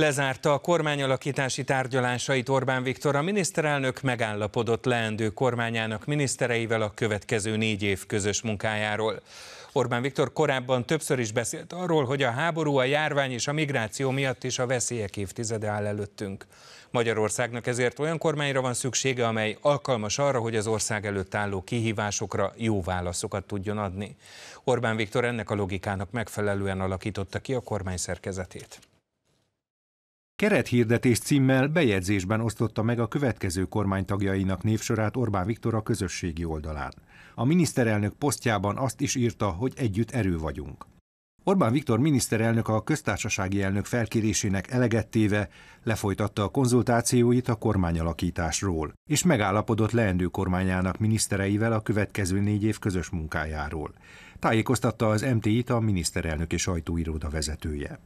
Lezárta a kormányalakítási tárgyalásait Orbán Viktor. A miniszterelnök megállapodott leendő kormányának minisztereivel a következő négy év közös munkájáról. Orbán Viktor korábban többször is beszélt arról, hogy a háború, a járvány és a migráció miatt is a veszélyek évtizede áll előttünk. Magyarországnak ezért olyan kormányra van szüksége, amely alkalmas arra, hogy az ország előtt álló kihívásokra jó válaszokat tudjon adni. Orbán Viktor ennek a logikának megfelelően alakította ki a kormány szerkezetét. Kerethirdetés címmel bejegyzésben osztotta meg a következő kormánytagjainak névsorát Orbán Viktor a közösségi oldalán. A miniszterelnök posztjában azt is írta, hogy együtt erő vagyunk. Orbán Viktor miniszterelnök a köztársasági elnök felkérésének elegettéve lefolytatta a konzultációit a kormányalakításról, és megállapodott leendő kormányának minisztereivel a következő négy év közös munkájáról. Tájékoztatta az MTI-t a miniszterelnöki sajtóiroda vezetője.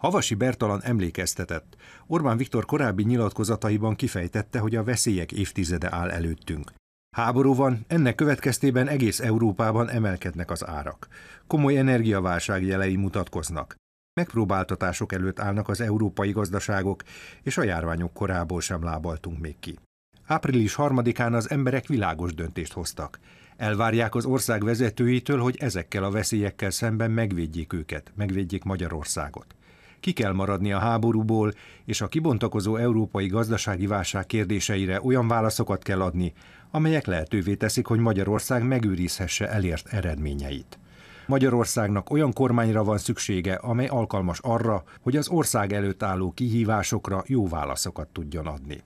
Havasi Bertalan emlékeztetett. Orbán Viktor korábbi nyilatkozataiban kifejtette, hogy a veszélyek évtizede áll előttünk. Háború van, ennek következtében egész Európában emelkednek az árak. Komoly energiaválság jelei mutatkoznak. Megpróbáltatások előtt állnak az európai gazdaságok, és a járványok korából sem lábaltunk még ki. Április harmadikán az emberek világos döntést hoztak. Elvárják az ország vezetőitől, hogy ezekkel a veszélyekkel szemben megvédjék őket, megvédjék Magyarországot ki kell maradni a háborúból, és a kibontakozó európai gazdasági válság kérdéseire olyan válaszokat kell adni, amelyek lehetővé teszik, hogy Magyarország megőrizhesse elért eredményeit. Magyarországnak olyan kormányra van szüksége, amely alkalmas arra, hogy az ország előtt álló kihívásokra jó válaszokat tudjon adni.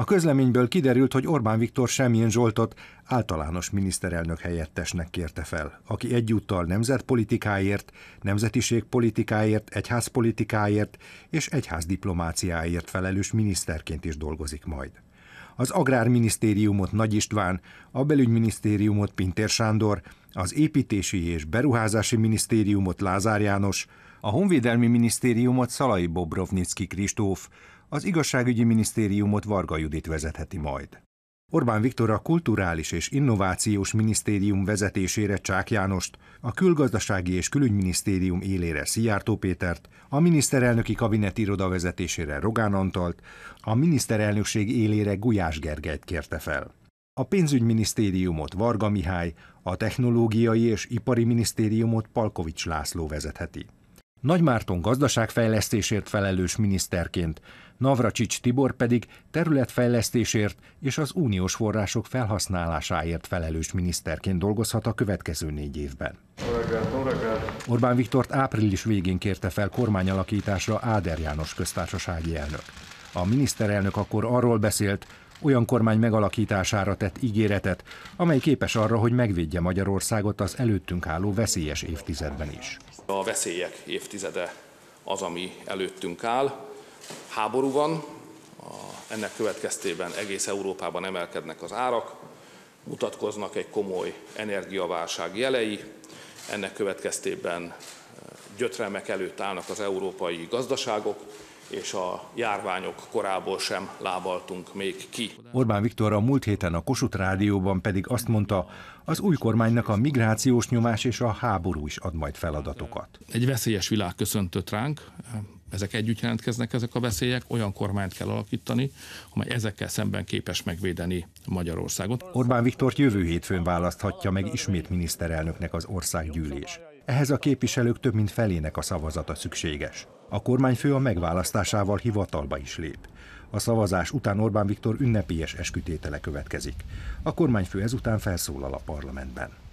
A közleményből kiderült, hogy Orbán Viktor Semjén Zsoltot általános miniszterelnök helyettesnek kérte fel, aki egyúttal nemzetpolitikáért, nemzetiségpolitikáért, egyházpolitikáért és egyházdiplomáciáért felelős miniszterként is dolgozik majd. Az Agrárminisztériumot Nagy István, a Belügyminisztériumot Pintér Sándor, az Építési és Beruházási Minisztériumot Lázár János, a Honvédelmi Minisztériumot Szalai Bobrovnicki Kristóf, az igazságügyi minisztériumot Varga Judit vezetheti majd. Orbán Viktor a Kulturális és Innovációs Minisztérium vezetésére Csák Jánost, a Külgazdasági és Külügyminisztérium élére Szijjártó Pétert, a miniszterelnöki kabinet iroda vezetésére Rogán Antalt, a miniszterelnökség élére Gulyás Gergelyt kérte fel. A pénzügyminisztériumot Varga Mihály, a technológiai és ipari minisztériumot Palkovics László vezetheti. Márton gazdaságfejlesztésért felelős miniszterként, Navracsics Tibor pedig területfejlesztésért és az uniós források felhasználásáért felelős miniszterként dolgozhat a következő négy évben. Orbán Viktort április végén kérte fel kormányalakításra Áder János köztársasági elnök. A miniszterelnök akkor arról beszélt, olyan kormány megalakítására tett ígéretet, amely képes arra, hogy megvédje Magyarországot az előttünk álló veszélyes évtizedben is. A veszélyek évtizede az, ami előttünk áll. Háború van, ennek következtében egész Európában emelkednek az árak, mutatkoznak egy komoly energiaválság jelei, ennek következtében gyötrelmek előtt állnak az európai gazdaságok, és a járványok korából sem lábaltunk még ki. Orbán Viktor a múlt héten a Kossuth Rádióban pedig azt mondta, az új kormánynak a migrációs nyomás és a háború is ad majd feladatokat. Egy veszélyes világ köszöntött ránk, ezek együtt jelentkeznek ezek a veszélyek, olyan kormányt kell alakítani, amely ezekkel szemben képes megvédeni Magyarországot. Orbán Viktort jövő hétfőn választhatja meg ismét miniszterelnöknek az országgyűlés. Ehhez a képviselők több mint felének a szavazata szükséges. A kormányfő a megválasztásával hivatalba is lép. A szavazás után Orbán Viktor ünnepélyes eskütétele következik. A kormányfő ezután felszólal a parlamentben.